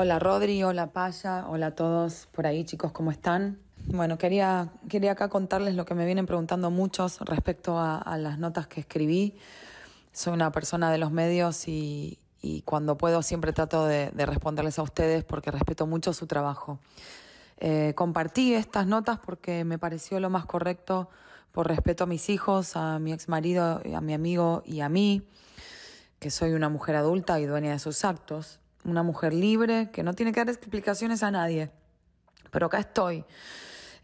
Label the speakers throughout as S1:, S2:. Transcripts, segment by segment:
S1: Hola Rodri, hola Paya, hola a todos por ahí chicos, ¿cómo están? Bueno, quería, quería acá contarles lo que me vienen preguntando muchos respecto a, las notas que escribí. Soy una persona de los medios y, cuando puedo siempre trato de, responderles a ustedes porque respeto mucho su trabajo. Eh, compartí estas notas porque me pareció lo más correcto por respeto a mis hijos, a mi ex marido, a mi amigo y a mí, que soy una mujer adulta y dueña de sus actos una mujer libre, que no tiene que dar explicaciones a nadie. Pero acá estoy.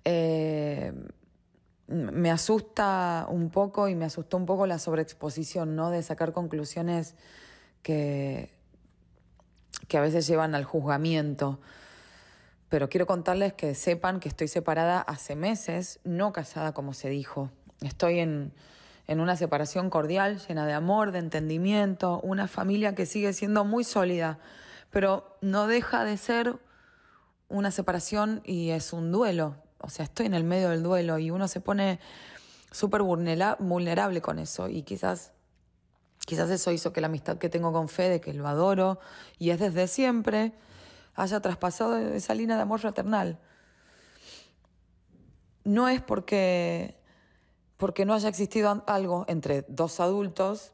S1: Eh, me asusta un poco y me asustó un poco la sobreexposición, ¿no? De sacar conclusiones que, que a veces llevan al juzgamiento. Pero quiero contarles que sepan que estoy separada hace meses, no casada como se dijo. Estoy en, en una separación cordial, llena de amor, de entendimiento, una familia que sigue siendo muy sólida, pero no deja de ser una separación y es un duelo. O sea, estoy en el medio del duelo y uno se pone súper vulnerable con eso y quizás, quizás eso hizo que la amistad que tengo con Fede, que lo adoro y es desde siempre, haya traspasado esa línea de amor fraternal. No es porque porque no haya existido algo entre dos adultos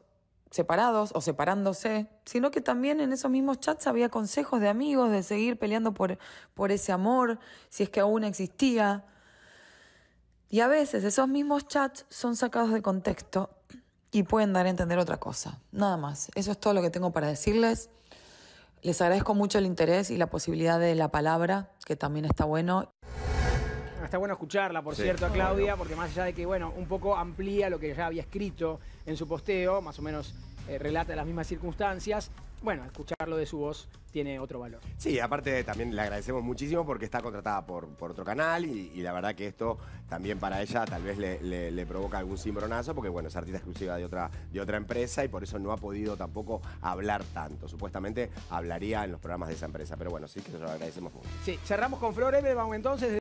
S1: separados o separándose, sino que también en esos mismos chats había consejos de amigos de seguir peleando por, por ese amor, si es que aún existía. Y a veces esos mismos chats son sacados de contexto y pueden dar a entender otra cosa. Nada más. Eso es todo lo que tengo para decirles. Les agradezco mucho el interés y la posibilidad de la palabra, que también está bueno.
S2: Está bueno escucharla, por cierto, a Claudia, porque más allá de que, bueno, un poco amplía lo que ya había escrito en su posteo, más o menos eh, relata las mismas circunstancias, bueno, escucharlo de su voz tiene otro valor. Sí, aparte también le agradecemos muchísimo porque está contratada por, otro canal y, la verdad que esto también para ella tal vez le, provoca algún cimbronazo porque bueno, es artista exclusiva de otra, de otra empresa y por eso no ha podido tampoco hablar tanto. Supuestamente hablaría en los programas de esa empresa, pero bueno, sí que se lo agradecemos mucho.
S1: Sí, cerramos con Flor vamos entonces.